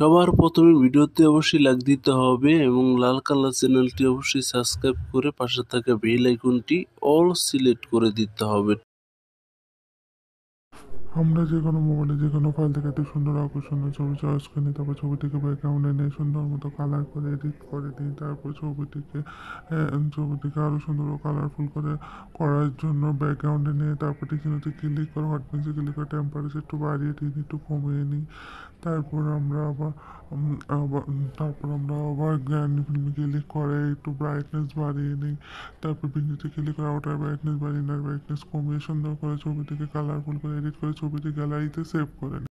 সবার প্রথমে ভিডিওতে অবশ্যই লাইক দিতে হবে এবং লাল কালার চ্যানেলটি অবশ্যই সাবস্ক্রাইব করে পাশে থাকা বেল আইকনটি অল সিলেক্ট করে দিতে হবে আমরা যে কোনো মোবাইলে যে কোনো ফাইল থেকে একটা সুন্দর আকর্ষণীয় ছবি চয়েস করে নিই তারপর ছবিটিকে ব্যাকগ্রাউন্ডে নিয়ে সুন্দর মতো কালার করে এডিট করে দিই তারপর ছবিটিকে ছবিটিকে আরও সুন্দর ও কালারফুল করে করার জন্য ব্যাকগ্রাউন্ডে নিয়ে তারপর টিচিনোতে ক্লিক করে হট পেন্সিল ক্লিক করে টেম্পারেচার একটু বাড়িয়ে দিই একটু কমিয়ে নিই তারপর আমরা আবার আবার তারপর আমরা আবার গ্র্যান্ড ফিল্মে ক্লিক করে একটু ব্রাইটনেস বাড়িয়ে নিই তারপর ভিডিওতে ক্লিক করে ওটার ব্রাইটনেস বাড়িয়ে নেয় ব্রাইটনেস কমিয়ে সুন্দর করে ছবিটিকে কালারফুল করে এডিট করে ছবিটি গ্যালারিতে সেভ করে নিই